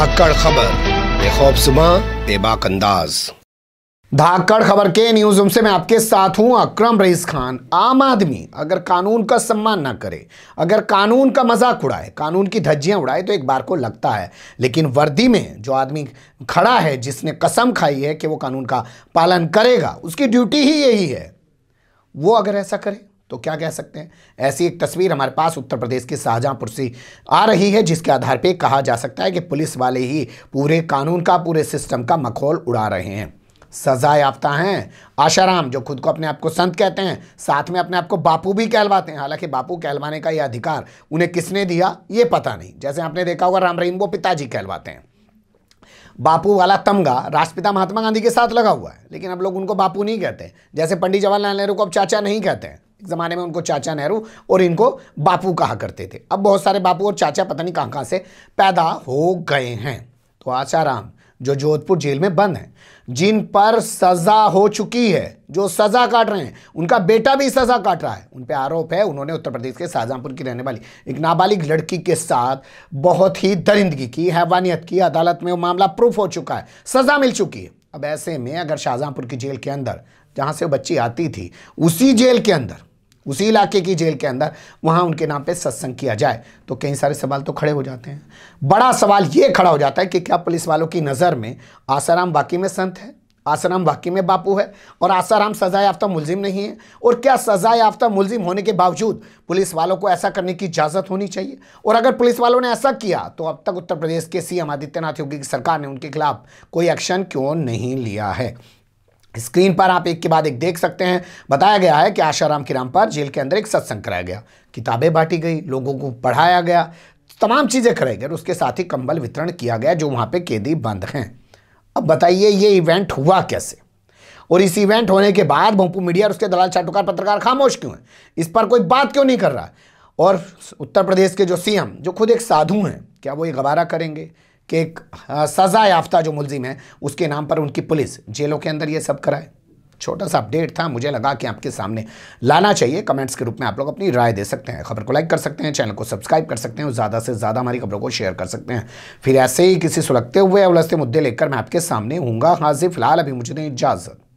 धाकड़ खबर बेखौफ सुबह बेबाक अंदाज धाकड़ खबर के न्यूज रूम से मैं आपके साथ हूं अकरम रईस खान आम आदमी अगर कानून का सम्मान ना करे अगर कानून का मजाक उड़ाए कानून की धज्जियां उड़ाए तो एक बार को लगता है लेकिन वर्दी में जो आदमी खड़ा है जिसने कसम खाई है कि वो कानून का पालन करेगा उसकी ड्यूटी ही यही है वो अगर ऐसा करे तो क्या कह सकते हैं ऐसी एक तस्वीर हमारे पास उत्तर प्रदेश के शाहजहांपुर से आ रही है जिसके आधार पर कहा जा सकता है कि पुलिस वाले ही पूरे कानून का पूरे सिस्टम का मखौल उड़ा रहे हैं सजा याफ्ता हैं आशाराम जो खुद को अपने आप को संत कहते हैं साथ में अपने आप को बापू भी कहलवाते हैं हालांकि बापू कहलवाने का यह अधिकार उन्हें किसने दिया ये पता नहीं जैसे आपने देखा होगा राम रहीम वो पिताजी कहलवाते हैं बापू वाला तमगा राष्ट्रपिता महात्मा गांधी के साथ लगा हुआ है लेकिन अब लोग उनको बापू नहीं कहते जैसे पंडित जवाहरलाल नेहरू को अब चाचा नहीं कहते हैं ज़माने में उनको चाचा नेहरू और इनको बापू कहा करते थे अब बहुत सारे बापू और चाचा पता नहीं कहां कहां से पैदा हो गए हैं तो आसाराम जो जोधपुर जेल में बंद है जिन पर सज़ा हो चुकी है जो सज़ा काट रहे हैं उनका बेटा भी सज़ा काट रहा है उन पर आरोप है उन्होंने उत्तर प्रदेश के शाहजहांपुर की रहने वाली एक नाबालिग लड़की के साथ बहुत ही दरिंदगी की हैवानियत की अदालत में वो मामला प्रूफ हो चुका है सज़ा मिल चुकी है अब ऐसे में अगर शाहजहांपुर की जेल के अंदर जहां से वो बच्ची आती थी उसी जेल के अंदर उसी इलाके की जेल के अंदर वहाँ उनके नाम पे सत्संग किया जाए तो कई सारे सवाल तो खड़े हो जाते हैं बड़ा सवाल ये खड़ा हो जाता है कि क्या पुलिस वालों की नज़र में आसाराम बाकी में संत है आसाराम वाकई में बापू है और आसाराम सज़ा याफ्ता मुलजिम नहीं है और क्या सज़ा याफ्ता मुलजिम होने के बावजूद पुलिस वालों को ऐसा करने की इजाज़त होनी चाहिए और अगर पुलिस वालों ने ऐसा किया तो अब तक उत्तर प्रदेश के सीएम आदित्यनाथ योगी की सरकार ने उनके खिलाफ कोई एक्शन क्यों नहीं लिया है स्क्रीन पर आप एक के बाद एक देख सकते हैं बताया गया है कि आशाराम के नाम पर जेल के अंदर एक सत्संग कराया गया किताबें बांटी गई लोगों को पढ़ाया गया तमाम चीज़ें कराई गई उसके साथ ही कंबल वितरण किया गया जो वहाँ पे कैदी बंद हैं अब बताइए ये इवेंट हुआ कैसे और इस इवेंट होने के बाद भोपू मीडिया और उसके दलाल चाटुकार पत्रकार खामोश क्यों हैं इस पर कोई बात क्यों नहीं कर रहा और उत्तर प्रदेश के जो सीएम जो खुद एक साधु हैं क्या वो ये गवारा करेंगे कि एक हाँ, सज़ा याफ्ता जो मुलजिम है उसके नाम पर उनकी पुलिस जेलों के अंदर ये सब कराए छोटा सा अपडेट था मुझे लगा कि आपके सामने लाना चाहिए कमेंट्स के रूप में आप लोग अपनी राय दे सकते हैं खबर को लाइक कर सकते हैं चैनल को सब्सक्राइब कर सकते हैं और ज़्यादा से ज़्यादा हमारी खबरों को शेयर कर सकते हैं फिर ऐसे ही किसी सुलगते हुए उलझते मुद्दे लेकर मैं आपके सामने हूँगा हाजिर फिलहाल अभी मुझे दें इजाज़त